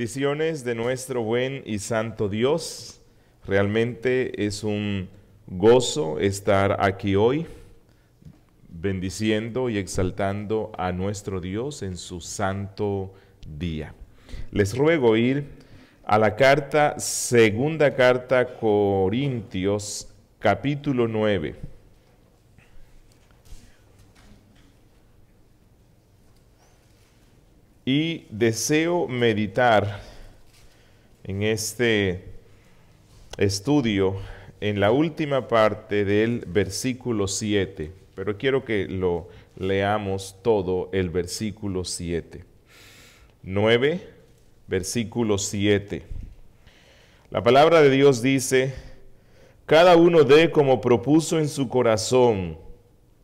bendiciones de nuestro buen y santo Dios. Realmente es un gozo estar aquí hoy bendiciendo y exaltando a nuestro Dios en su santo día. Les ruego ir a la carta, segunda carta Corintios, capítulo 9 y deseo meditar en este estudio en la última parte del versículo 7, pero quiero que lo leamos todo el versículo 7. 9, versículo 7. La palabra de Dios dice, cada uno dé como propuso en su corazón,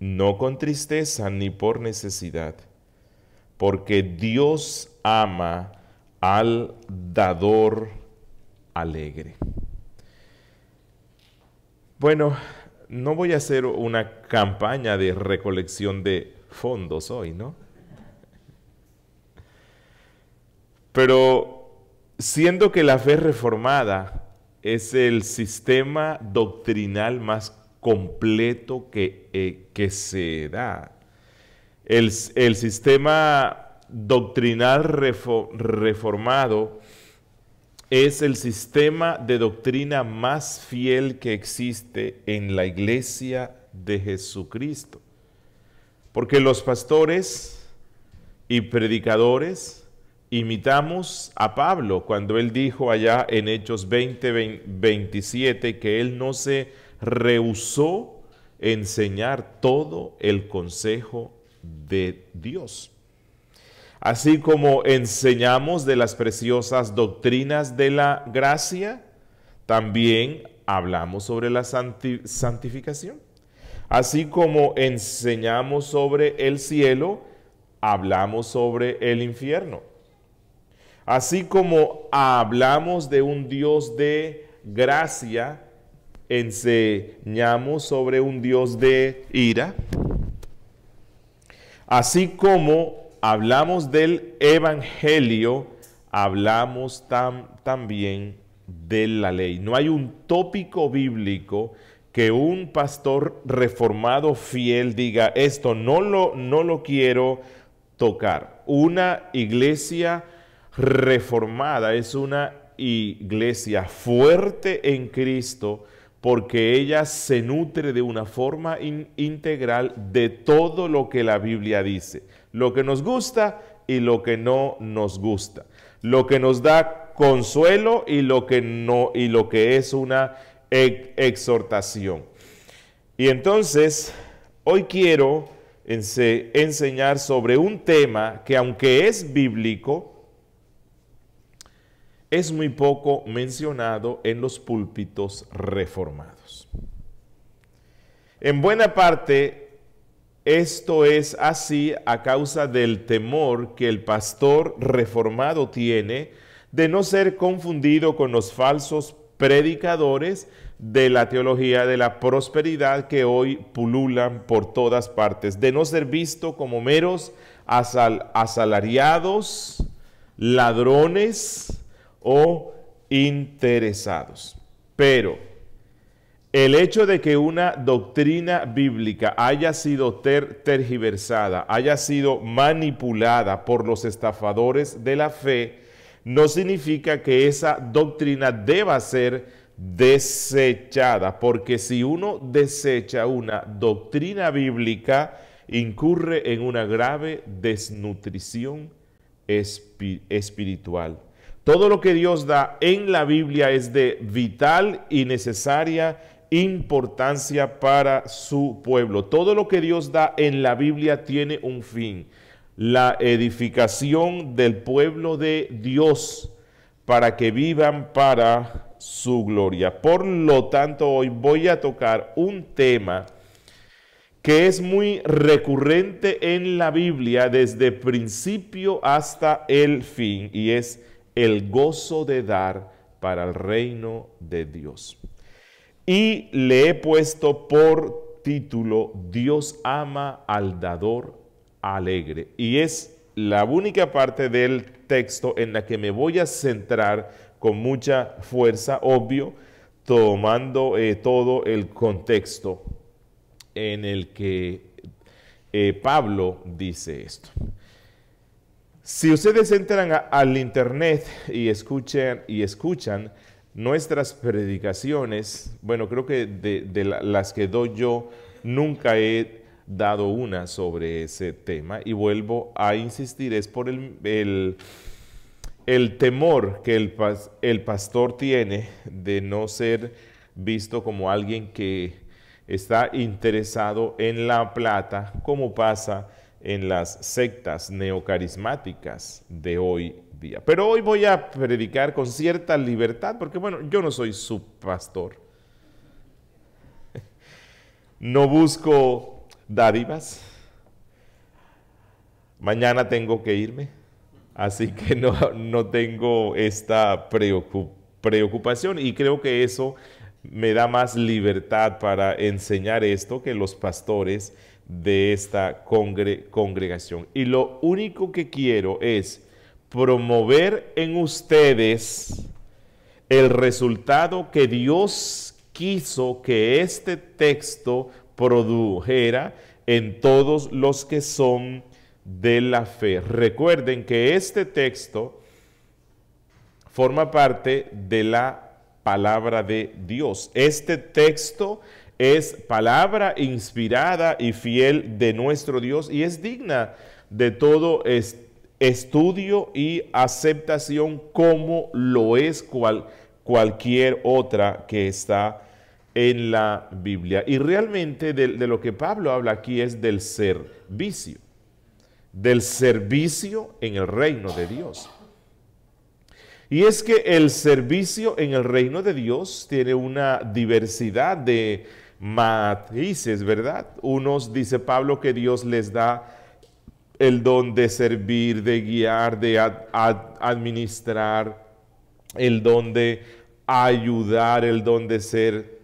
no con tristeza ni por necesidad porque Dios ama al dador alegre. Bueno, no voy a hacer una campaña de recolección de fondos hoy, ¿no? Pero siendo que la fe reformada es el sistema doctrinal más completo que, eh, que se da el, sistema doctrinal reformado es el sistema de doctrina más fiel que existe en la iglesia de Jesucristo. Porque los pastores y predicadores imitamos a Pablo cuando él dijo allá en Hechos 20, 27 que él no se rehusó enseñar todo el consejo de Dios. Así como enseñamos de las preciosas doctrinas de la gracia, también hablamos sobre la santificación. Así como enseñamos sobre el cielo, hablamos sobre el infierno. Así como hablamos de un Dios de gracia, enseñamos sobre un Dios de ira. Así como hablamos del Evangelio, hablamos también de la ley. No hay un tópico bíblico que un pastor reformado fiel diga, esto no lo, no lo quiero tocar. Una iglesia reformada es una iglesia fuerte en Cristo, porque ella se nutre de una forma integral de todo lo que la Biblia dice, lo que nos gusta y lo que no nos gusta, lo que nos da consuelo y lo que no y lo que es una exhortación. Y entonces, hoy quiero enseñar sobre un tema que aunque es bíblico, es muy poco mencionado en los púlpitos reformados. En buena parte, esto es así a causa del temor que el pastor reformado tiene de no ser confundido con los falsos predicadores de la teología de la prosperidad que hoy pululan por todas partes, de no ser visto como meros asalariados, ladrones, o interesados. Pero el hecho de que una doctrina bíblica haya sido tergiversada, haya sido manipulada por los estafadores de la fe, no significa que esa doctrina deba ser desechada, porque si uno desecha una doctrina bíblica, incurre en una grave desnutrición espiritual. Todo lo que Dios da en la Biblia es de vital y necesaria importancia para su pueblo. Todo lo que Dios da en la Biblia tiene un fin. La edificación del pueblo de Dios para que vivan para su gloria. Por lo tanto, hoy voy a tocar un tema que es muy recurrente en la Biblia desde principio hasta el fin y es el gozo de dar para el reino de Dios. Y le he puesto por título Dios ama al dador alegre. Y es la única parte del texto en la que me voy a centrar con mucha fuerza, obvio, tomando eh, todo el contexto en el que eh, Pablo dice esto. Si ustedes entran al internet y escuchan, y escuchan nuestras predicaciones, bueno, creo que de, las que doy yo, nunca he dado una sobre ese tema y vuelvo a insistir, es por el, temor que el, el pastor tiene de no ser visto como alguien que está interesado en la plata, como pasa en las sectas neocarismáticas de hoy día. Pero hoy voy a predicar con cierta libertad, porque bueno, yo no soy su pastor. No busco dádivas. Mañana tengo que irme, así que no, no tengo esta preocupación y creo que eso me da más libertad para enseñar esto que los pastores de esta congregación. Y lo único que quiero es promover en ustedes el resultado que Dios quiso que este texto produjera en todos los que son de la fe. Recuerden que este texto forma parte de la palabra de Dios. Este texto es palabra inspirada y fiel de nuestro Dios y es digna de todo estudio y aceptación como lo es cual, cualquier otra que está en la Biblia. Y realmente de, de lo que Pablo habla aquí es del servicio, del servicio en el reino de Dios. Y es que el servicio en el reino de Dios tiene una diversidad de matices, ¿verdad? Unos, dice Pablo, que Dios les da el don de servir, de guiar, de administrar, el don de ayudar, el don de ser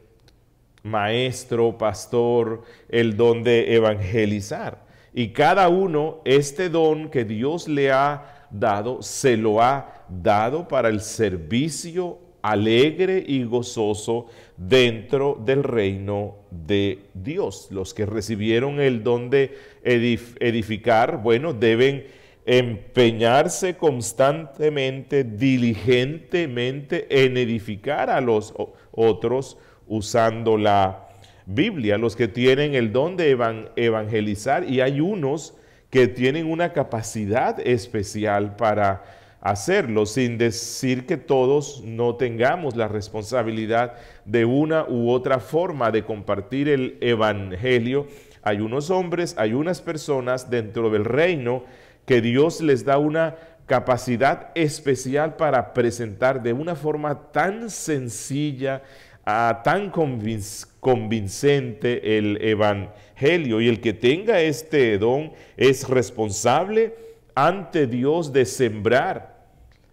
maestro, pastor, el don de evangelizar. Y cada uno, este don que Dios le ha dado, se lo ha dado para el servicio alegre y gozoso dentro del reino de Dios. Los que recibieron el don de edificar, bueno, deben empeñarse constantemente, diligentemente en edificar a los otros usando la Biblia. Los que tienen el don de evangelizar, y hay unos que tienen una capacidad especial para hacerlo, sin decir que todos no tengamos la responsabilidad de una u otra forma de compartir el Evangelio. Hay unos hombres, hay unas personas dentro del reino que Dios les da una capacidad especial para presentar de una forma tan sencilla, ah, tan convincente el Evangelio y el que tenga este don es responsable ante Dios de sembrar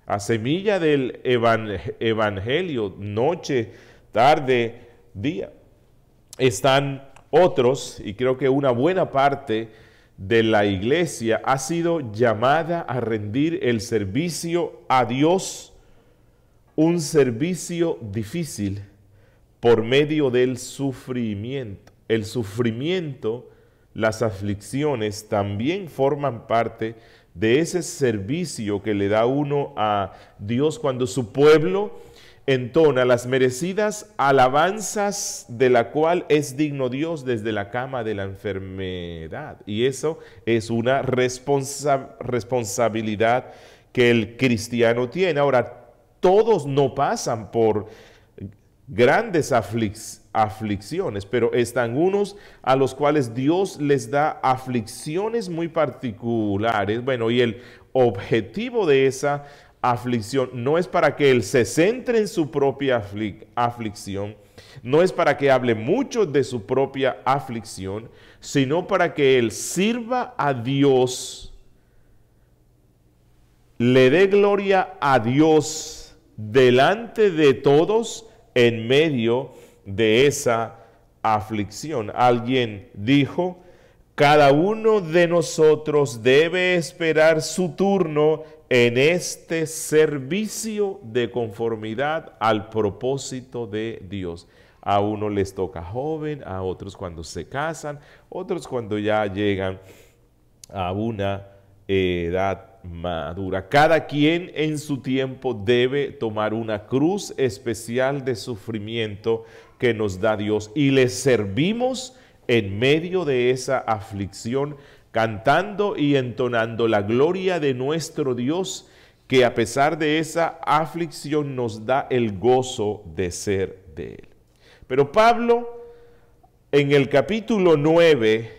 a semilla del evangelio noche, tarde, día. Están otros, y creo que una buena parte de la iglesia ha sido llamada a rendir el servicio a Dios, un servicio difícil por medio del sufrimiento el sufrimiento, las aflicciones también forman parte de ese servicio que le da uno a Dios cuando su pueblo entona las merecidas alabanzas de la cual es digno Dios desde la cama de la enfermedad. Y eso es una responsabilidad que el cristiano tiene. Ahora, todos no pasan por grandes aflicciones, pero están unos a los cuales Dios les da aflicciones muy particulares. Bueno, y el objetivo de esa aflicción no es para que él se centre en su propia aflicción, no es para que hable mucho de su propia aflicción, sino para que él sirva a Dios, le dé gloria a Dios delante de todos en medio de esa aflicción. Alguien dijo, cada uno de nosotros debe esperar su turno en este servicio de conformidad al propósito de Dios. A uno les toca joven, a otros cuando se casan, otros cuando ya llegan a una edad madura. Cada quien en su tiempo debe tomar una cruz especial de sufrimiento que nos da Dios y le servimos en medio de esa aflicción, cantando y entonando la gloria de nuestro Dios, que a pesar de esa aflicción nos da el gozo de ser de Él. Pero Pablo, en el capítulo 9,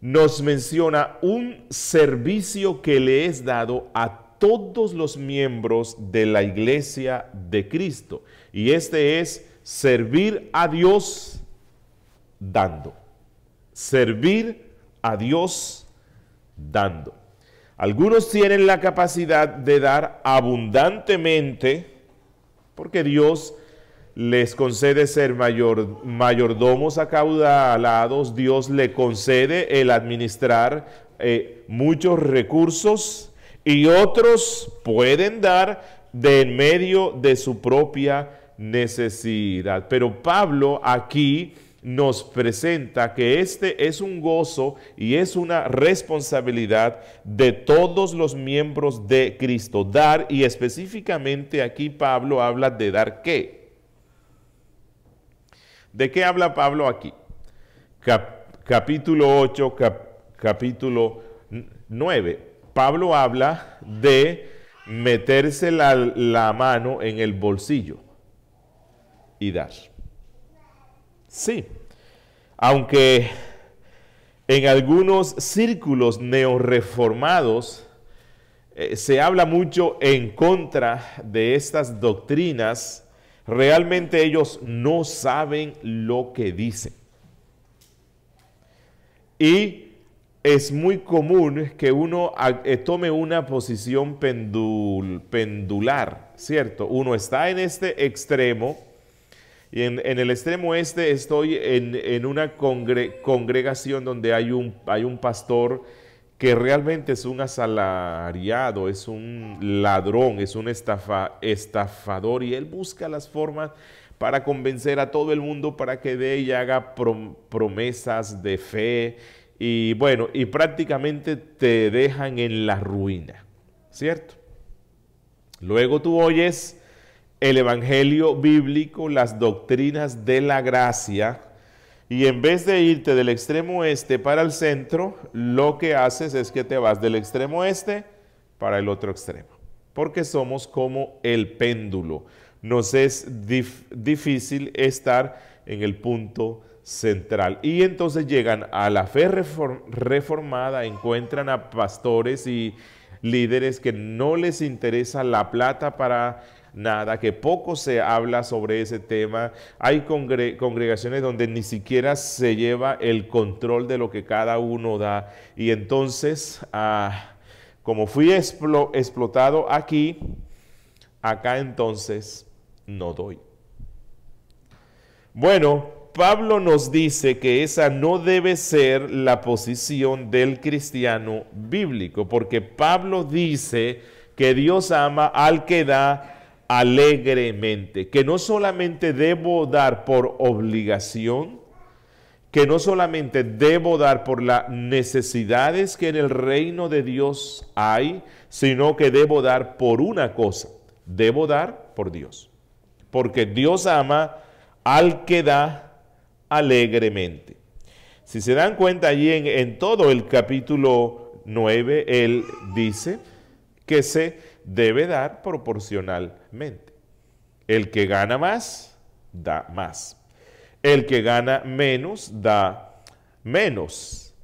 nos menciona un servicio que le es dado a todos los miembros de la iglesia de Cristo. Y este es servir a Dios dando. Servir a Dios dando. Algunos tienen la capacidad de dar abundantemente porque Dios les concede ser mayor, mayordomos acaudalados, Dios le concede el administrar eh, muchos recursos y otros pueden dar de en medio de su propia necesidad. Pero Pablo aquí nos presenta que este es un gozo y es una responsabilidad de todos los miembros de Cristo. Dar, y específicamente aquí Pablo habla de dar qué ¿De qué habla Pablo aquí? capítulo 8, capítulo 9. Pablo habla de meterse la, mano en el bolsillo y dar. Sí, aunque en algunos círculos neoreformados reformados eh, se habla mucho en contra de estas doctrinas Realmente ellos no saben lo que dicen. Y es muy común que uno eh, tome una posición pendul, pendular, ¿cierto? Uno está en este extremo y en, el extremo este estoy en, una congregación donde hay un, hay un pastor que realmente es un asalariado, es un ladrón, es un estafa, estafador y él busca las formas para convencer a todo el mundo para que dé y haga promesas de fe y bueno, y prácticamente te dejan en la ruina, ¿cierto? Luego tú oyes el Evangelio bíblico, las doctrinas de la gracia, y en vez de irte del extremo este para el centro, lo que haces es que te vas del extremo este para el otro extremo. Porque somos como el péndulo. Nos es difícil estar en el punto central. Y entonces llegan a la fe reformada, encuentran a pastores y líderes que no les interesa la plata para nada, que poco se habla sobre ese tema. Hay congregaciones donde ni siquiera se lleva el control de lo que cada uno da. Y entonces, ah, como fui explotado aquí, acá entonces no doy. Bueno, Pablo nos dice que esa no debe ser la posición del cristiano bíblico, porque Pablo dice que Dios ama al que da alegremente, que no solamente debo dar por obligación, que no solamente debo dar por las necesidades que en el reino de Dios hay, sino que debo dar por una cosa, debo dar por Dios. Porque Dios ama al que da alegremente. Si se dan cuenta allí en, todo el capítulo 9, él dice que se debe dar proporcionalmente. El que gana más, da más. El que gana menos, da menos.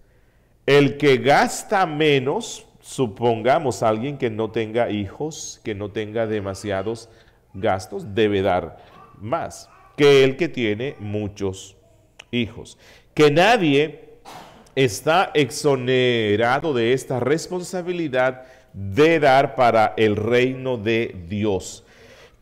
El que gasta menos, supongamos alguien que no tenga hijos, que no tenga demasiados gastos, debe dar más que el que tiene muchos hijos. Que nadie está exonerado de esta responsabilidad de dar para el reino de Dios.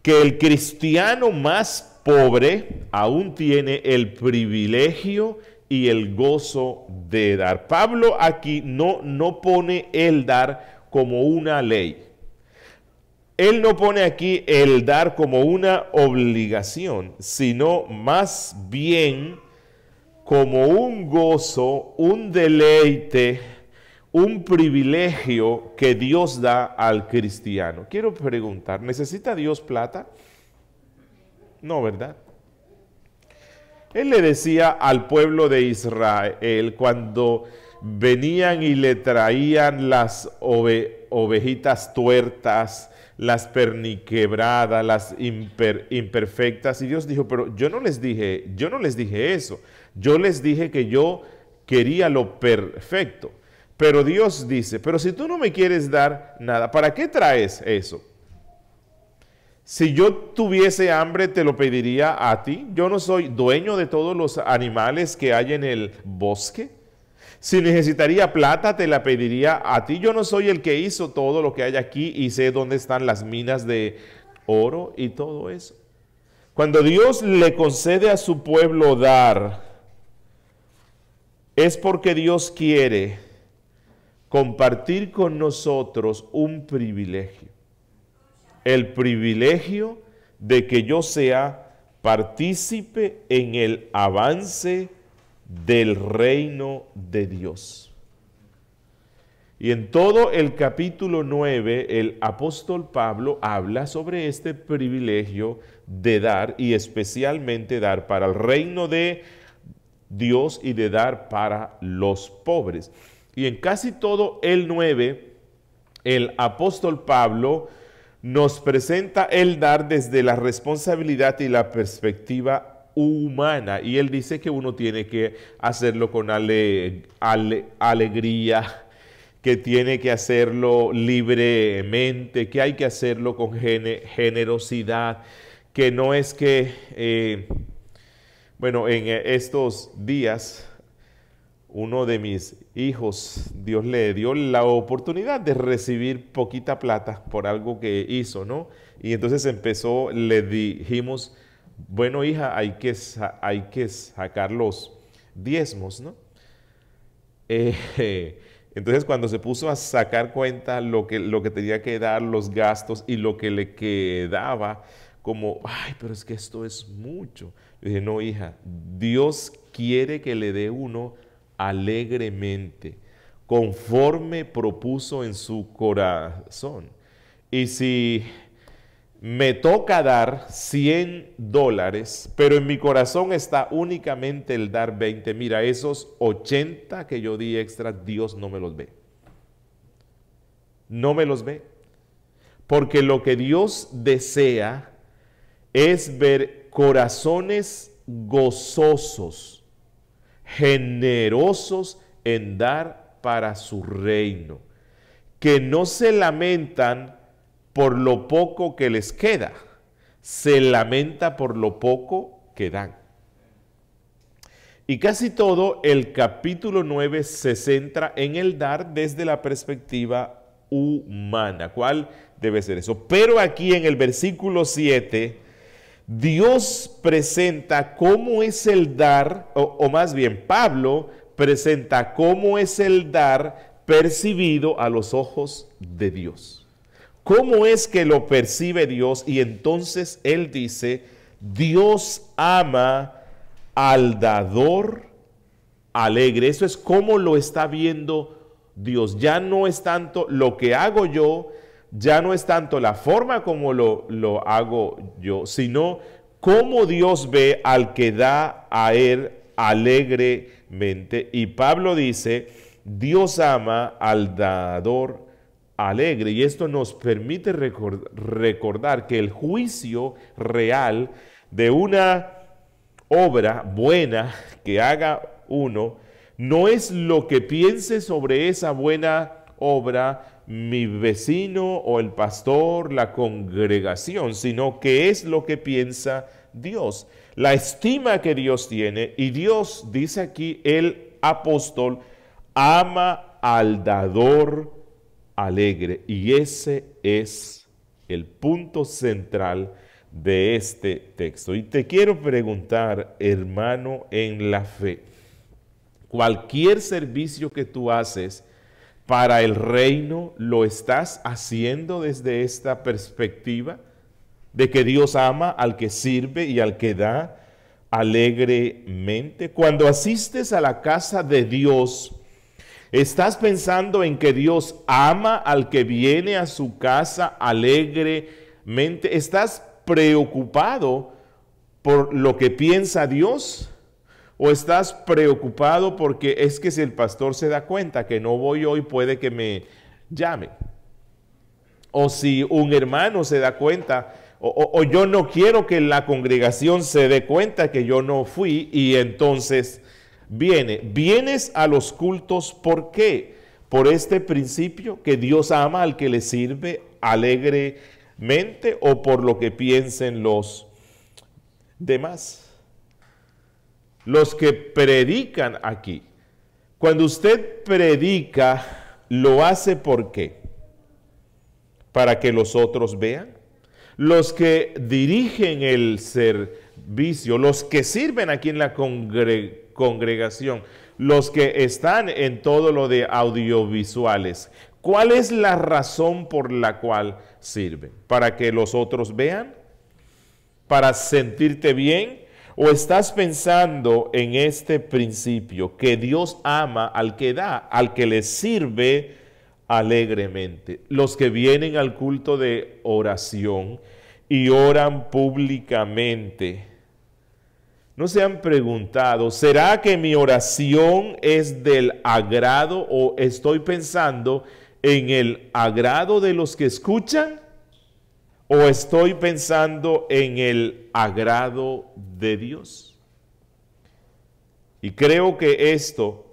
Que el cristiano más pobre aún tiene el privilegio y el gozo de dar. Pablo aquí no, no pone el dar como una ley. Él no pone aquí el dar como una obligación, sino más bien como un gozo, un deleite un privilegio que Dios da al cristiano. Quiero preguntar, ¿necesita Dios plata? No, ¿verdad? Él le decía al pueblo de Israel cuando venían y le traían las ovejitas tuertas, las perniquebradas, las imperfectas. Y Dios dijo, pero yo no les dije, yo no les dije eso. Yo les dije que yo quería lo perfecto. Pero Dios dice, pero si tú no me quieres dar nada, ¿para qué traes eso? Si yo tuviese hambre, te lo pediría a ti. Yo no soy dueño de todos los animales que hay en el bosque. Si necesitaría plata, te la pediría a ti. Yo no soy el que hizo todo lo que hay aquí y sé dónde están las minas de oro y todo eso. Cuando Dios le concede a su pueblo dar, es porque Dios quiere compartir con nosotros un privilegio. El privilegio de que yo sea partícipe en el avance del reino de Dios. Y en todo el capítulo 9, el apóstol Pablo habla sobre este privilegio de dar y especialmente dar para el reino de Dios y de dar para los pobres. Y en casi todo el 9, el apóstol Pablo nos presenta el dar desde la responsabilidad y la perspectiva humana. Y él dice que uno tiene que hacerlo con alegría, que tiene que hacerlo libremente, que hay que hacerlo con generosidad, que no es que, eh, bueno, en estos días uno de mis hijos, Dios le dio la oportunidad de recibir poquita plata por algo que hizo, ¿no? Y entonces empezó, le dijimos, bueno hija, hay que, hay que sacar los diezmos, ¿no? Eh, entonces cuando se puso a sacar cuenta lo que, lo que tenía que dar, los gastos y lo que le quedaba, como, ay, pero es que esto es mucho. dije, no hija, Dios quiere que le dé uno alegremente, conforme propuso en su corazón. Y si me toca dar 100 dólares, pero en mi corazón está únicamente el dar 20, mira, esos 80 que yo di extra, Dios no me los ve. No me los ve. Porque lo que Dios desea es ver corazones gozosos generosos en dar para su reino, que no se lamentan por lo poco que les queda, se lamenta por lo poco que dan. Y casi todo el capítulo 9 se centra en el dar desde la perspectiva humana. ¿Cuál debe ser eso? Pero aquí en el versículo 7 Dios presenta cómo es el dar, o, más bien Pablo presenta cómo es el dar percibido a los ojos de Dios. ¿Cómo es que lo percibe Dios? Y entonces él dice, Dios ama al dador alegre. Eso es cómo lo está viendo Dios. Ya no es tanto lo que hago yo, ya no es tanto la forma como lo, hago yo, sino cómo Dios ve al que da a él alegremente. Y Pablo dice, Dios ama al dador alegre. Y esto nos permite recordar que el juicio real de una obra buena que haga uno no es lo que piense sobre esa buena obra, mi vecino o el pastor, la congregación, sino que es lo que piensa Dios, la estima que Dios tiene. Y Dios, dice aquí el apóstol, ama al dador alegre. Y ese es el punto central de este texto. Y te quiero preguntar, hermano en la fe, cualquier servicio que tú haces, para el reino? ¿Lo estás haciendo desde esta perspectiva de que Dios ama al que sirve y al que da alegremente? Cuando asistes a la casa de Dios, ¿estás pensando en que Dios ama al que viene a su casa alegremente? ¿Estás preocupado por lo que piensa Dios? o estás preocupado porque es que si el pastor se da cuenta que no voy hoy puede que me llame. O si un hermano se da cuenta, o, yo no quiero que la congregación se dé cuenta que yo no fui y entonces viene. Vienes a los cultos, ¿por qué? Por este principio que Dios ama al que le sirve alegremente o por lo que piensen los demás los que predican aquí. Cuando usted predica, lo hace por qué? Para que los otros vean. Los que dirigen el servicio, los que sirven aquí en la congregación, los que están en todo lo de audiovisuales, ¿cuál es la razón por la cual sirven? ¿Para que los otros vean? ¿Para sentirte bien? ¿O estás pensando en este principio, que Dios ama al que da, al que le sirve alegremente? Los que vienen al culto de oración y oran públicamente, ¿no se han preguntado, ¿será que mi oración es del agrado o estoy pensando en el agrado de los que escuchan? ¿O estoy pensando en el agrado de Dios? Y creo que esto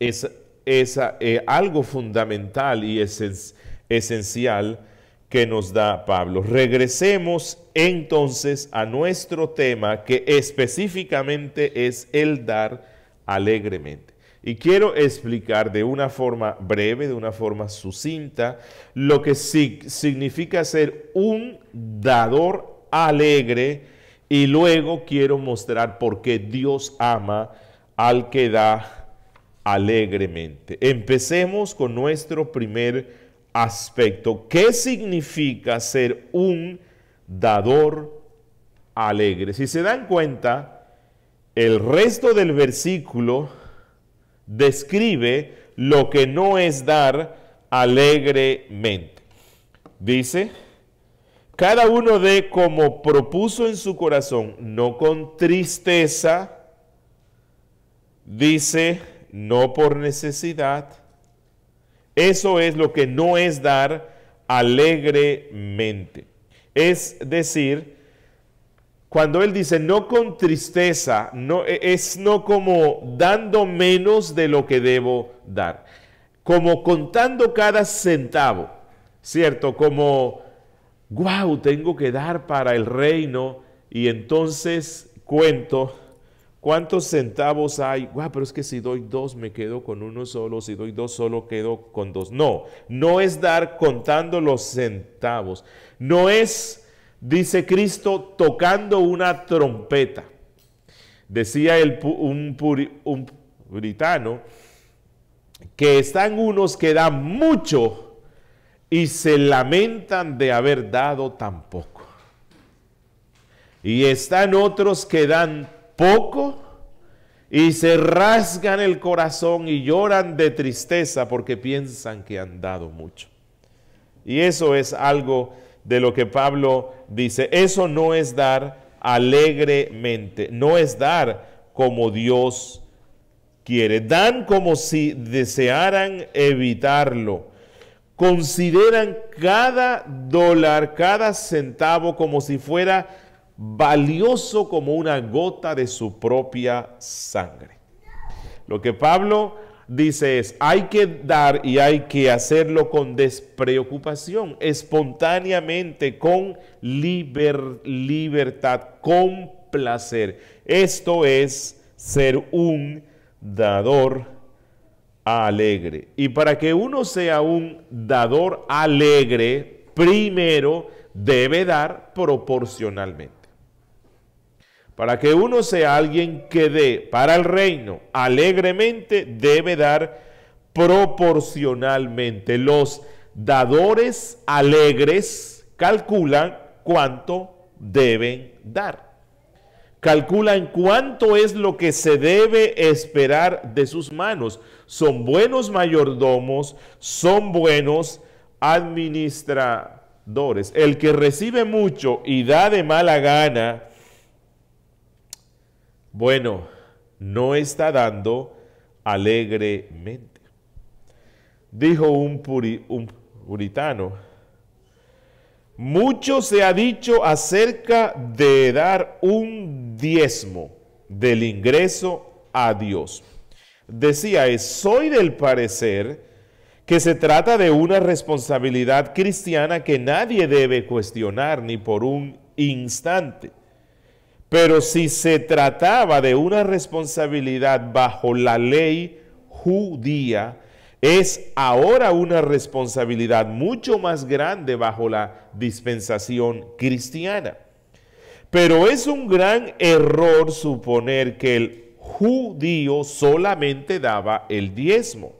es, eh, algo fundamental y es, esencial que nos da Pablo. Regresemos entonces a nuestro tema que específicamente es el dar alegremente. Y quiero explicar de una forma breve, de una forma sucinta, lo que significa ser un dador alegre y luego quiero mostrar por qué Dios ama al que da alegremente. Empecemos con nuestro primer aspecto. ¿Qué significa ser un dador alegre? Si se dan cuenta, el resto del versículo describe lo que no es dar alegremente. Dice, cada uno de como propuso en su corazón, no con tristeza, dice, no por necesidad. Eso es lo que no es dar alegremente. Es decir, cuando él dice no con tristeza, no, e, es no como dando menos de lo que debo dar, como contando cada centavo, ¿cierto? Como, wow, tengo que dar para el reino y entonces cuento cuántos centavos hay, wow, pero es que si doy dos me quedo con uno solo, si doy dos solo quedo con dos. No, no es dar contando los centavos, no es dice Cristo tocando una trompeta. Decía el, un, un puritano que están unos que dan mucho y se lamentan de haber dado tan poco. Y están otros que dan poco y se rasgan el corazón y lloran de tristeza porque piensan que han dado mucho. Y eso es algo de lo que Pablo dice. Eso no es dar alegremente, no es dar como Dios quiere. Dan como si desearan evitarlo. Consideran cada dólar, cada centavo como si fuera valioso como una gota de su propia sangre. Lo que Pablo dice es, hay que dar y hay que hacerlo con despreocupación, espontáneamente, con libertad, con placer. Esto es ser un dador alegre. Y para que uno sea un dador alegre, primero debe dar proporcionalmente. Para que uno sea alguien que dé para el reino alegremente, debe dar proporcionalmente. Los dadores alegres calculan cuánto deben dar. Calculan cuánto es lo que se debe esperar de sus manos. Son buenos mayordomos, son buenos administradores. El que recibe mucho y da de mala gana, bueno, no está dando alegremente. Dijo un, puritano, mucho se ha dicho acerca de dar un diezmo del ingreso a Dios. Decía, soy del parecer que se trata de una responsabilidad cristiana que nadie debe cuestionar ni por un instante. Pero si se trataba de una responsabilidad bajo la ley judía, es ahora una responsabilidad mucho más grande bajo la dispensación cristiana. Pero es un gran error suponer que el judío solamente daba el diezmo.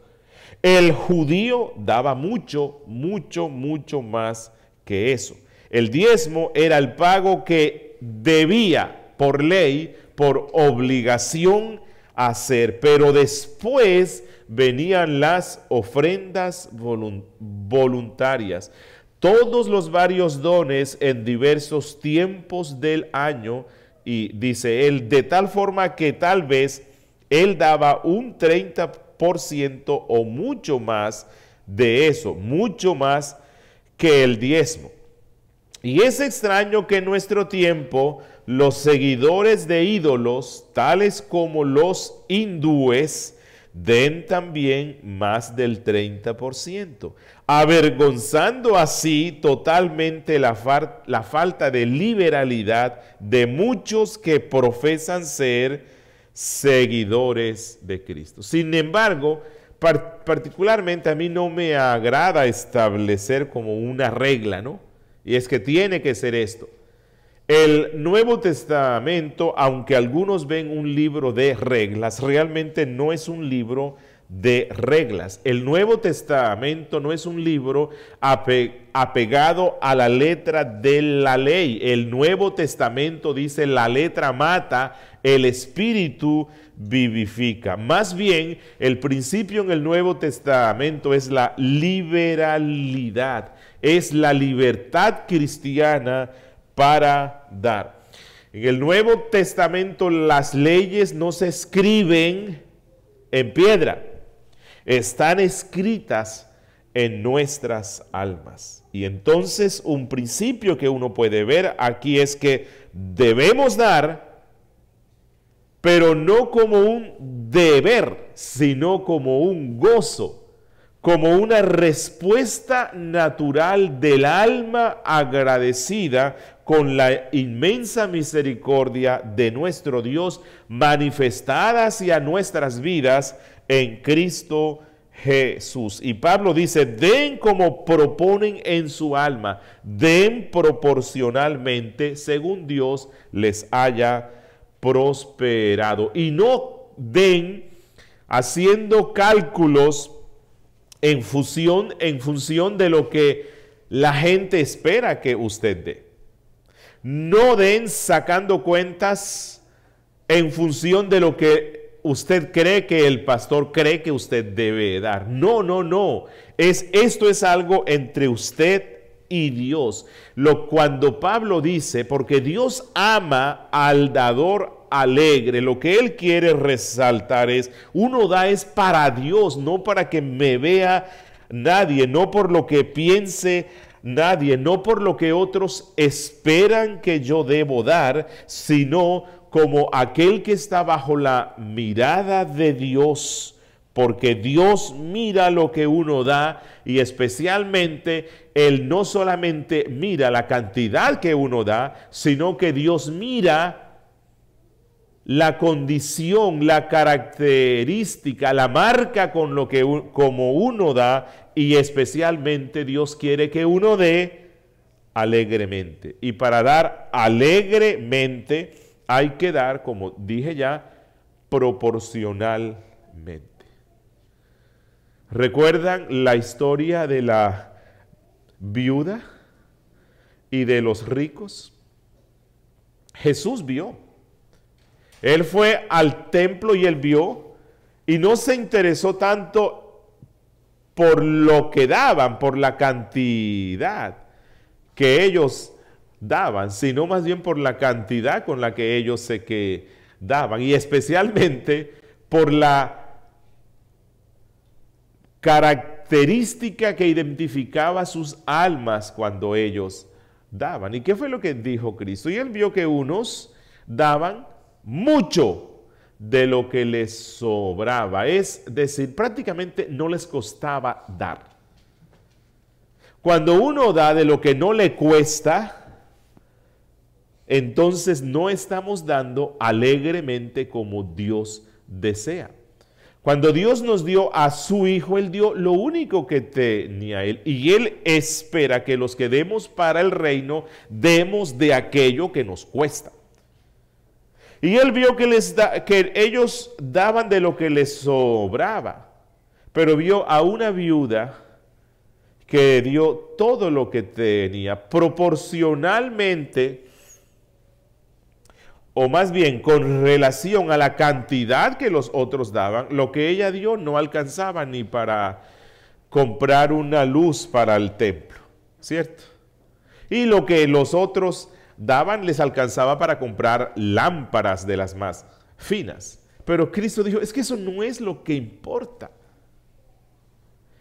El judío daba mucho, mucho, mucho más que eso. El diezmo era el pago que debía por ley, por obligación hacer. Pero después venían las ofrendas voluntarias. Todos los varios dones en diversos tiempos del año, y dice él, de tal forma que tal vez él daba un 30% o mucho más de eso, mucho más que el diezmo. Y es extraño que en nuestro tiempo los seguidores de ídolos, tales como los hindúes, den también más del 30%, avergonzando así totalmente la, falta de liberalidad de muchos que profesan ser seguidores de Cristo. Sin embargo, particularmente a mí no me agrada establecer como una regla, ¿no? Y es que tiene que ser esto. El Nuevo Testamento, aunque algunos ven un libro de reglas, realmente no es un libro de reglas. El Nuevo Testamento no es un libro apegado a la letra de la ley. El Nuevo Testamento dice la letra mata, el espíritu vivifica. Más bien, el principio en el Nuevo Testamento es la liberalidad es la libertad cristiana para dar. En el Nuevo Testamento las leyes no se escriben en piedra, están escritas en nuestras almas. Y entonces un principio que uno puede ver aquí es que debemos dar, pero no como un deber, sino como un gozo como una respuesta natural del alma agradecida con la inmensa misericordia de nuestro Dios manifestada hacia nuestras vidas en Cristo Jesús. Y Pablo dice, den como proponen en su alma, den proporcionalmente según Dios les haya prosperado. Y no den haciendo cálculos en función, en función de lo que la gente espera que usted dé. No den sacando cuentas en función de lo que usted cree que el pastor cree que usted debe dar. No, no, no. Es, esto es algo entre usted y Dios. Lo cuando Pablo dice, porque Dios ama al dador alegre. Lo que él quiere resaltar es, uno da es para Dios, no para que me vea nadie, no por lo que piense nadie, no por lo que otros esperan que yo debo dar, sino como aquel que está bajo la mirada de Dios, porque Dios mira lo que uno da y especialmente Él no solamente mira la cantidad que uno da, sino que Dios mira la condición, la característica, la marca con lo que como uno da y especialmente Dios quiere que uno dé alegremente. Y para dar alegremente hay que dar, como dije ya, proporcionalmente. ¿Recuerdan la historia de la viuda y de los ricos? Jesús vio él fue al templo y él vio y no se interesó tanto por lo que daban, por la cantidad que ellos daban, sino más bien por la cantidad con la que ellos se que daban y especialmente por la característica que identificaba sus almas cuando ellos daban. ¿Y qué fue lo que dijo Cristo? Y él vio que unos daban mucho de lo que les sobraba. Es decir, prácticamente no les costaba dar. Cuando uno da de lo que no le cuesta, entonces no estamos dando alegremente como Dios desea. Cuando Dios nos dio a su Hijo, Él dio lo único que tenía Él. Y Él espera que los que demos para el reino, demos de aquello que nos cuesta. Y él vio que, les que ellos daban de lo que les sobraba, pero vio a una viuda que dio todo lo que tenía proporcionalmente, o más bien con relación a la cantidad que los otros daban, lo que ella dio no alcanzaba ni para comprar una luz para el templo, ¿cierto? Y lo que los otros daban les alcanzaba para comprar lámparas de las más finas. Pero Cristo dijo, es que eso no es lo que importa.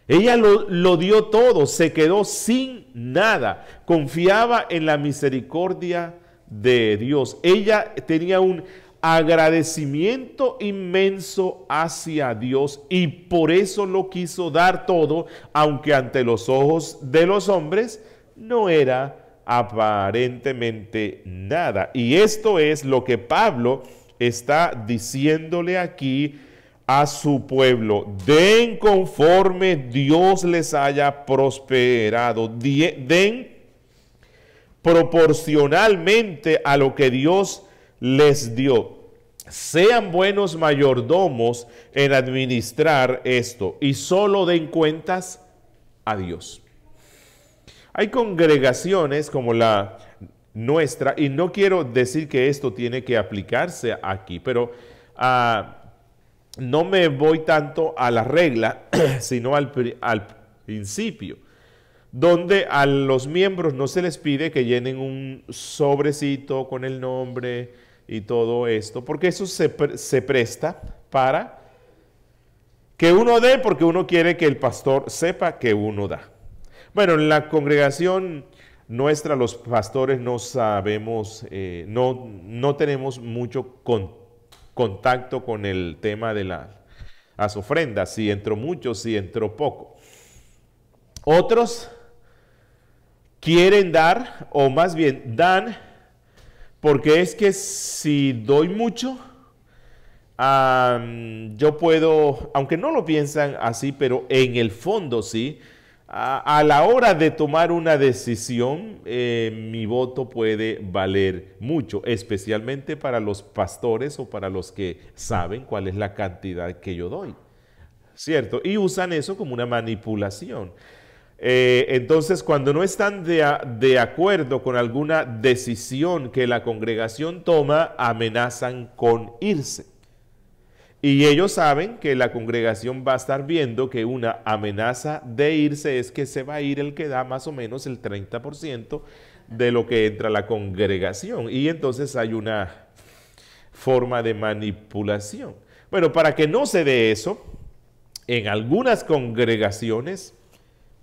Ella lo, lo, dio todo, se quedó sin nada, confiaba en la misericordia de Dios. Ella tenía un agradecimiento inmenso hacia Dios y por eso lo quiso dar todo, aunque ante los ojos de los hombres no era aparentemente nada. Y esto es lo que Pablo está diciéndole aquí a su pueblo. Den conforme Dios les haya prosperado. Den proporcionalmente a lo que Dios les dio. Sean buenos mayordomos en administrar esto y solo den cuentas a Dios. Hay congregaciones como la nuestra, y no quiero decir que esto tiene que aplicarse aquí, pero ah, no me voy tanto a la regla, sino al, principio, donde a los miembros no se les pide que llenen un sobrecito con el nombre y todo esto, porque eso se presta para que uno dé, porque uno quiere que el pastor sepa que uno da. Bueno, en la congregación nuestra, los pastores, no sabemos, eh, no, tenemos mucho contacto con el tema de las ofrendas, si entró mucho, si entró poco. Otros quieren dar, o más bien dan, porque es que si doy mucho, yo puedo, aunque no lo piensan así, pero en el fondo sí, a, la hora de tomar una decisión, eh, mi voto puede valer mucho, especialmente para los pastores o para los que saben cuál es la cantidad que yo doy. ¿Cierto? Y usan eso como una manipulación. Eh, entonces, cuando no están de acuerdo con alguna decisión que la congregación toma, amenazan con irse. Y ellos saben que la congregación va a estar viendo que una amenaza de irse es que se va a ir el que da más o menos el 30% de lo que entra la congregación. Y entonces hay una forma de manipulación. Bueno, para que no se dé eso, en algunas congregaciones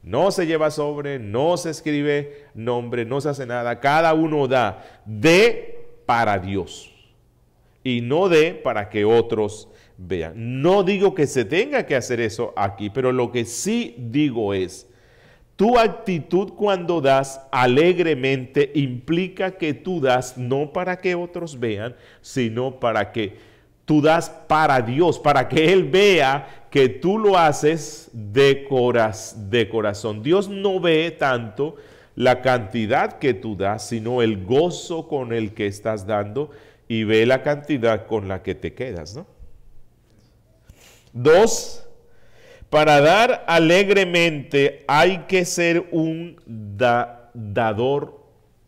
no se lleva sobre, no se escribe nombre, no se hace nada. Cada uno da de para Dios y no de para que otros vean. No digo que se tenga que hacer eso aquí, pero lo que sí digo es, tu actitud cuando das alegremente implica que tú das no para que otros vean, sino para que tú das para Dios, para que Él vea que tú lo haces de, de corazón. Dios no ve tanto la cantidad que tú das, sino el gozo con el que estás dando y ve la cantidad con la que te quedas, ¿no? Dos, para dar alegremente hay que ser un dador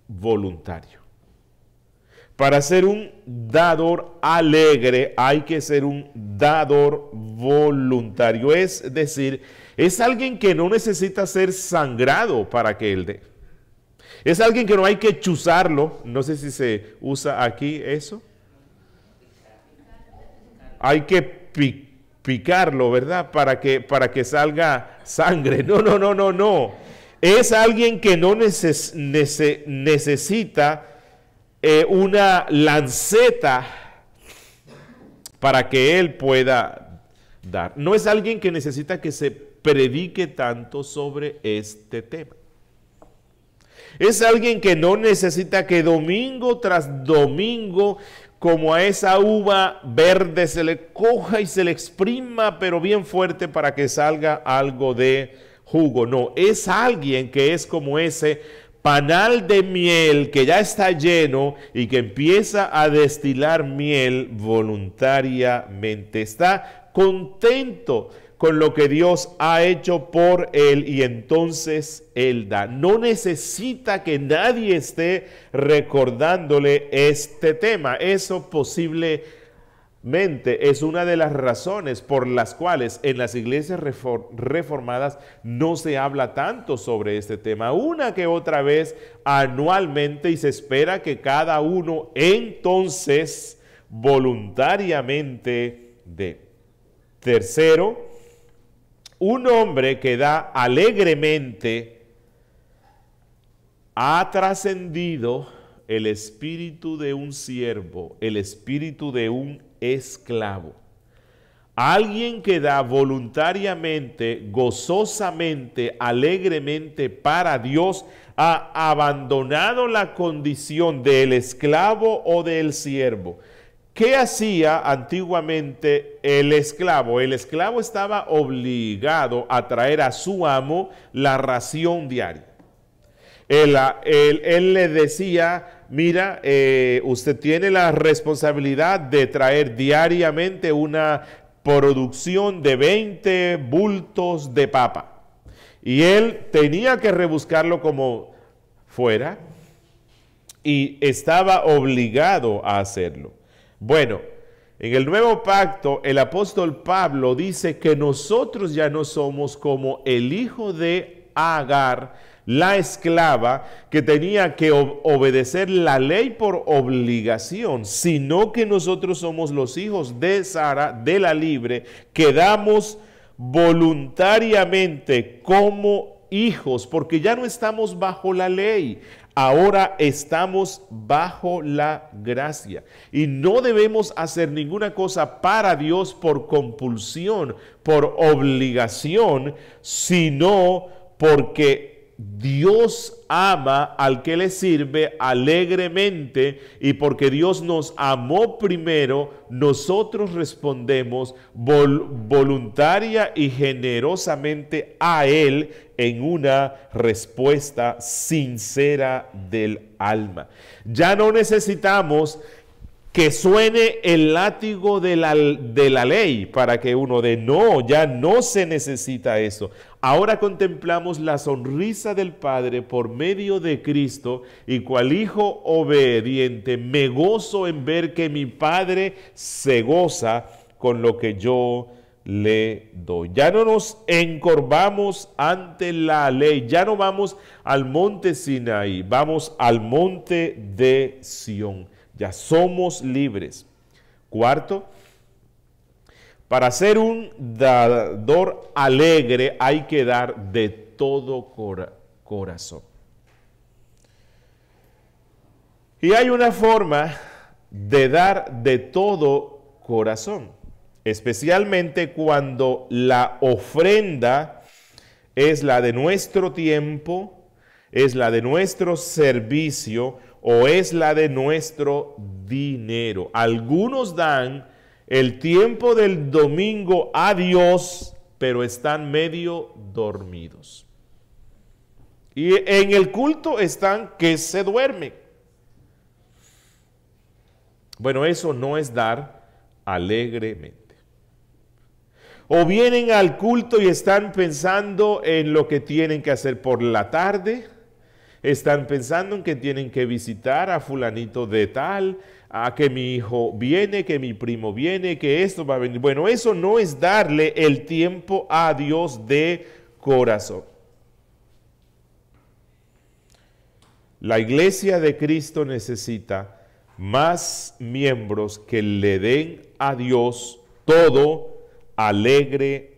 voluntario. Para ser un dador alegre hay que ser un dador voluntario. Es decir, es alguien que no necesita ser sangrado para que él dé. Es alguien que no hay que chuzarlo. No sé si se usa aquí eso. Hay que picar picarlo, ¿verdad? Para que, para que salga sangre. No, no, no, no, no. Es alguien que no necesita eh, una lanceta para que él pueda dar. No es alguien que necesita que se predique tanto sobre este tema. Es alguien que no necesita que domingo tras domingo como a esa uva verde se le coja y se le exprima, pero bien fuerte para que salga algo de jugo. No, es alguien que es como ese panal de miel que ya está lleno y que empieza a destilar miel voluntariamente. Está contento con lo que Dios ha hecho por él y entonces él da. No necesita que nadie esté recordándole este tema. Eso posiblemente es una de las razones por las cuales en las iglesias reformadas no se habla tanto sobre este tema. Una que otra vez anualmente y se espera que cada uno entonces voluntariamente dé. Tercero, un hombre que da alegremente ha trascendido el espíritu de un siervo, el espíritu de un esclavo. Alguien que da voluntariamente, gozosamente, alegremente para Dios, ha abandonado la condición del esclavo o del siervo ¿Qué hacía antiguamente el esclavo? El esclavo estaba obligado a traer a su amo la ración diaria. Él, le decía, mira, eh, usted tiene la responsabilidad de traer diariamente una producción de 20 bultos de papa. Y él tenía que rebuscarlo como fuera y estaba obligado a hacerlo. Bueno, en el nuevo pacto el apóstol Pablo dice que nosotros ya no somos como el hijo de Agar, la esclava que tenía que obedecer la ley por obligación, sino que nosotros somos los hijos de Sara, de la libre, quedamos voluntariamente como hijos, porque ya no estamos bajo la ley. Ahora estamos bajo la gracia y no debemos hacer ninguna cosa para Dios por compulsión, por obligación, sino porque Dios ama al que le sirve alegremente y porque Dios nos amó primero, nosotros respondemos voluntaria y generosamente a Él en una respuesta sincera del alma. Ya no necesitamos que suene el látigo de la, ley para que uno de no, ya no se necesita eso. Ahora contemplamos la sonrisa del Padre por medio de Cristo y cual hijo obediente me gozo en ver que mi Padre se goza con lo que yo le doy. Ya no nos encorvamos ante la ley, ya no vamos al monte Sinaí, vamos al monte de Sión ya somos libres. Cuarto, para ser un dador alegre hay que dar de todo corazón. Y hay una forma de dar de todo corazón, especialmente cuando la ofrenda es la de nuestro tiempo, es la de nuestro servicio o es la de nuestro dinero. Algunos dan el tiempo del domingo a Dios, pero están medio dormidos. Y en el culto están que se duermen. Bueno, eso no es dar alegremente. O vienen al culto y están pensando en lo que tienen que hacer por la tarde están pensando en que tienen que visitar a fulanito de tal, a que mi hijo viene, que mi primo viene, que esto va a venir. Bueno, eso no es darle el tiempo a Dios de corazón. La iglesia de Cristo necesita más miembros que le den a Dios todo alegre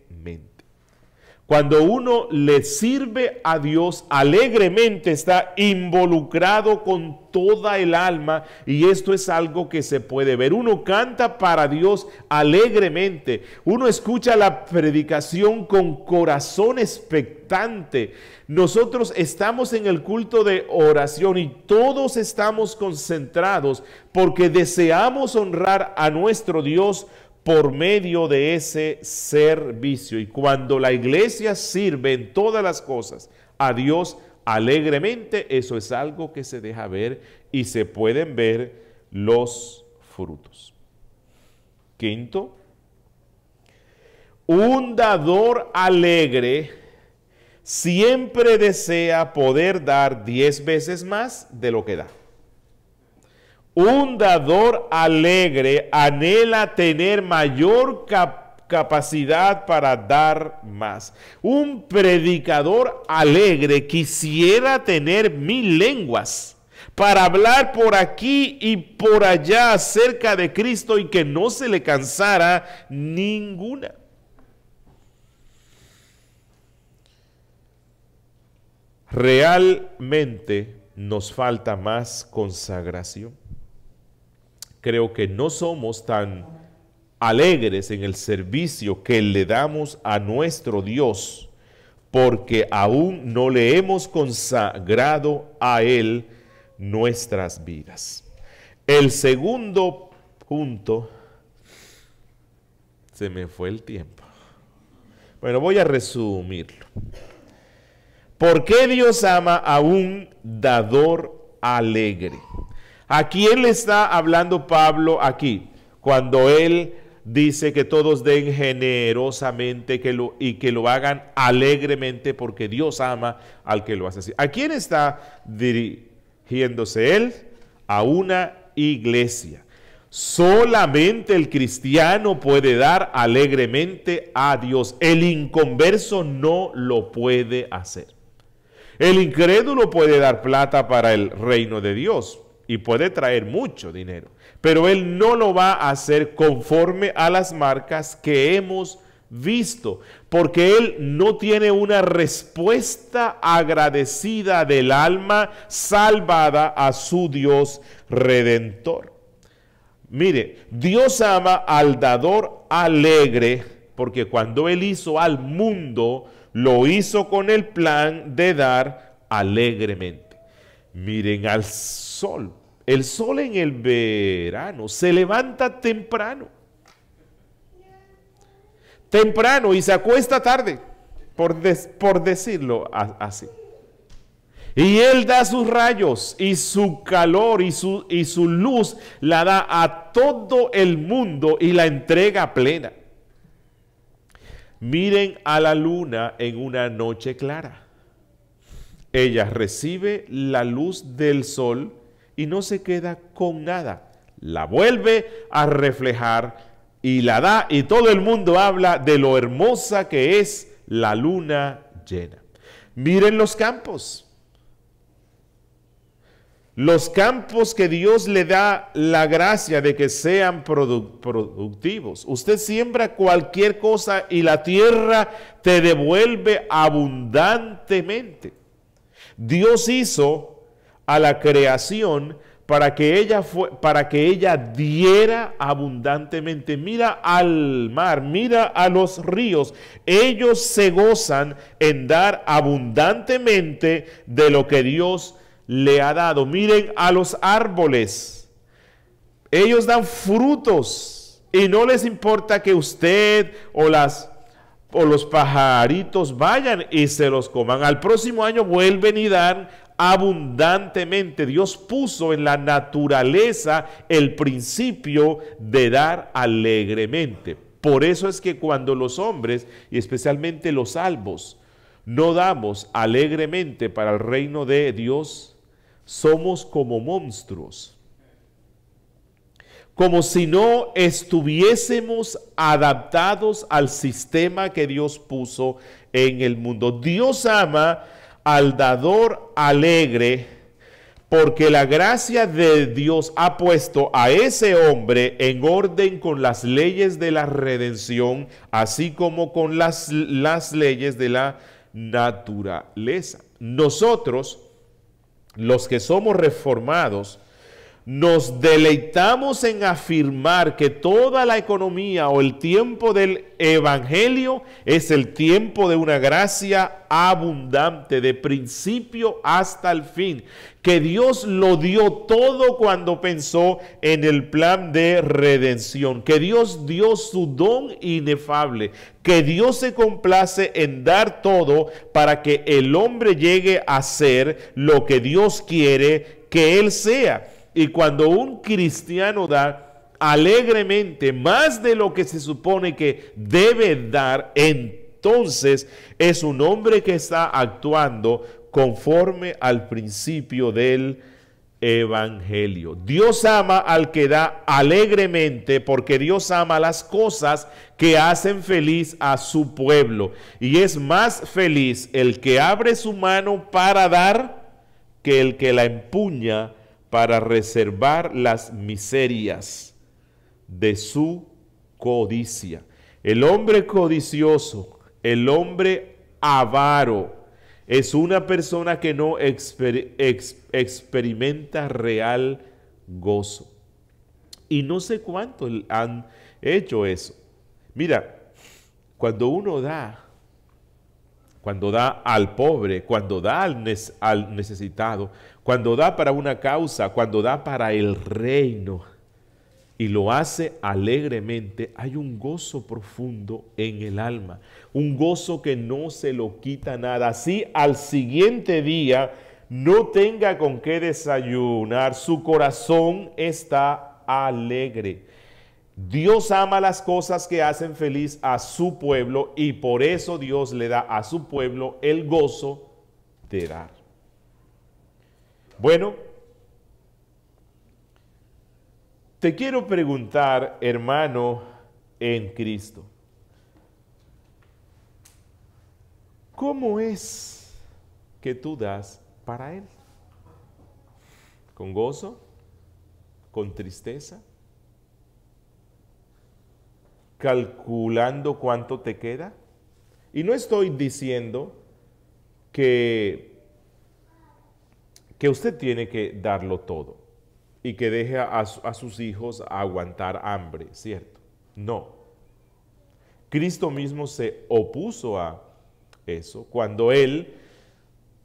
cuando uno le sirve a Dios alegremente, está involucrado con toda el alma y esto es algo que se puede ver. Uno canta para Dios alegremente, uno escucha la predicación con corazón expectante. Nosotros estamos en el culto de oración y todos estamos concentrados porque deseamos honrar a nuestro Dios por medio de ese servicio. Y cuando la iglesia sirve en todas las cosas a Dios alegremente, eso es algo que se deja ver y se pueden ver los frutos. Quinto, un dador alegre siempre desea poder dar diez veces más de lo que da. Un dador alegre anhela tener mayor capacidad para dar más. Un predicador alegre quisiera tener mil lenguas para hablar por aquí y por allá acerca de Cristo y que no se le cansara ninguna. Realmente nos falta más consagración creo que no somos tan alegres en el servicio que le damos a nuestro Dios, porque aún no le hemos consagrado a Él nuestras vidas. El segundo punto, se me fue el tiempo. Bueno, voy a resumirlo. ¿Por qué Dios ama a un dador alegre? ¿A quién le está hablando Pablo aquí? Cuando él dice que todos den generosamente y que lo hagan alegremente porque Dios ama al que lo hace así. ¿A quién está dirigiéndose él? A una iglesia. Solamente el cristiano puede dar alegremente a Dios. El inconverso no lo puede hacer. El incrédulo puede dar plata para el reino de Dios, y puede traer mucho dinero, pero él no lo va a hacer conforme a las marcas que hemos visto, porque él no tiene una respuesta agradecida del alma salvada a su Dios redentor. Mire, Dios ama al dador alegre, porque cuando él hizo al mundo, lo hizo con el plan de dar alegremente. Miren al el sol en el verano se levanta temprano. Temprano y se acuesta tarde, por, por decirlo así. Y Él da sus rayos y su calor y su, y su luz la da a todo el mundo y la entrega plena. Miren a la luna en una noche clara. Ella recibe la luz del sol y no se queda con nada. La vuelve a reflejar y la da y todo el mundo habla de lo hermosa que es la luna llena. Miren los campos. Los campos que Dios le da la gracia de que sean productivos. Usted siembra cualquier cosa y la tierra te devuelve abundantemente. Dios hizo a la creación para que ella, fue, para que ella diera abundantemente. Mira al mar, mira a los ríos. Ellos se gozan en dar abundantemente de lo que Dios le ha dado. Miren a los árboles. Ellos dan frutos y no les importa que usted o las o los pajaritos vayan y se los coman. Al próximo año vuelven y dan abundantemente. Dios puso en la naturaleza el principio de dar alegremente. Por eso es que cuando los hombres, y especialmente los salvos, no damos alegremente para el reino de Dios, somos como monstruos. Como si no estuviésemos adaptados al sistema que Dios puso en el mundo. Dios ama al dador alegre, porque la gracia de Dios ha puesto a ese hombre en orden con las leyes de la redención, así como con las, las leyes de la naturaleza. Nosotros, los que somos reformados, nos deleitamos en afirmar que toda la economía o el tiempo del Evangelio es el tiempo de una gracia abundante, de principio hasta el fin, que Dios lo dio todo cuando pensó en el plan de redención, que Dios dio su don inefable, que Dios se complace en dar todo para que el hombre llegue a ser lo que Dios quiere que él sea. Y cuando un cristiano da alegremente más de lo que se supone que debe dar, entonces es un hombre que está actuando conforme al principio del evangelio. Dios ama al que da alegremente porque Dios ama las cosas que hacen feliz a su pueblo. Y es más feliz el que abre su mano para dar que el que la empuña para reservar las miserias de su codicia. El hombre codicioso, el hombre avaro, es una persona que no experimenta real gozo. Y no sé cuántos han hecho eso. Mira, cuando uno da, cuando da al pobre, cuando da al necesitado, cuando da para una causa, cuando da para el reino y lo hace alegremente, hay un gozo profundo en el alma, un gozo que no se lo quita nada. Así al siguiente día no tenga con qué desayunar, su corazón está alegre. Dios ama las cosas que hacen feliz a su pueblo y por eso Dios le da a su pueblo el gozo de dar. Bueno, te quiero preguntar, hermano, en Cristo, ¿cómo es que tú das para Él? ¿Con gozo? ¿Con tristeza? ¿Calculando cuánto te queda? Y no estoy diciendo que que usted tiene que darlo todo y que deje a, a sus hijos aguantar hambre, ¿cierto? No. Cristo mismo se opuso a eso cuando él,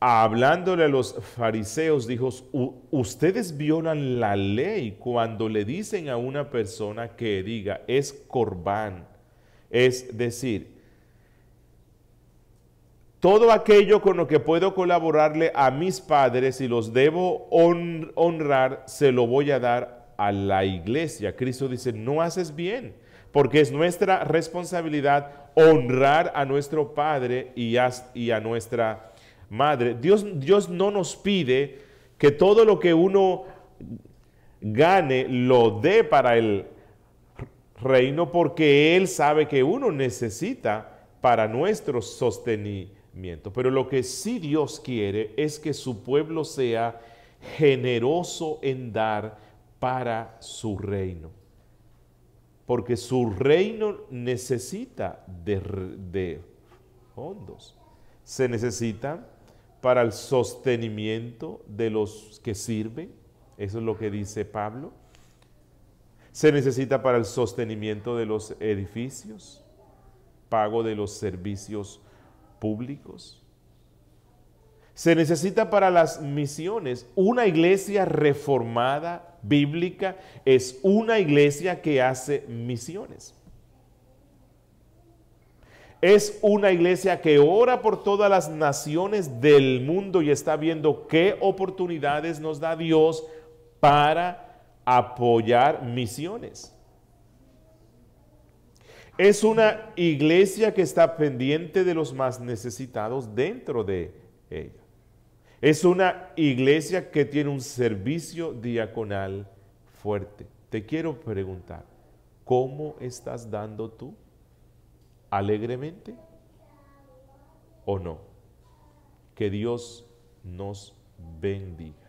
hablándole a los fariseos, dijo, ustedes violan la ley cuando le dicen a una persona que diga, es corbán, es decir, todo aquello con lo que puedo colaborarle a mis padres y los debo honrar, se lo voy a dar a la iglesia. Cristo dice, no haces bien, porque es nuestra responsabilidad honrar a nuestro padre y a, nuestra madre. Dios, Dios no nos pide que todo lo que uno gane lo dé para el reino, porque Él sabe que uno necesita para nuestro sostenimiento pero lo que sí Dios quiere es que su pueblo sea generoso en dar para su reino. Porque su reino necesita de, fondos. Se necesita para el sostenimiento de los que sirven. Eso es lo que dice Pablo. Se necesita para el sostenimiento de los edificios, pago de los servicios públicos. Se necesita para las misiones una iglesia reformada bíblica, es una iglesia que hace misiones. Es una iglesia que ora por todas las naciones del mundo y está viendo qué oportunidades nos da Dios para apoyar misiones. Es una iglesia que está pendiente de los más necesitados dentro de ella. Es una iglesia que tiene un servicio diaconal fuerte. Te quiero preguntar, ¿cómo estás dando tú? ¿Alegremente o no? Que Dios nos bendiga.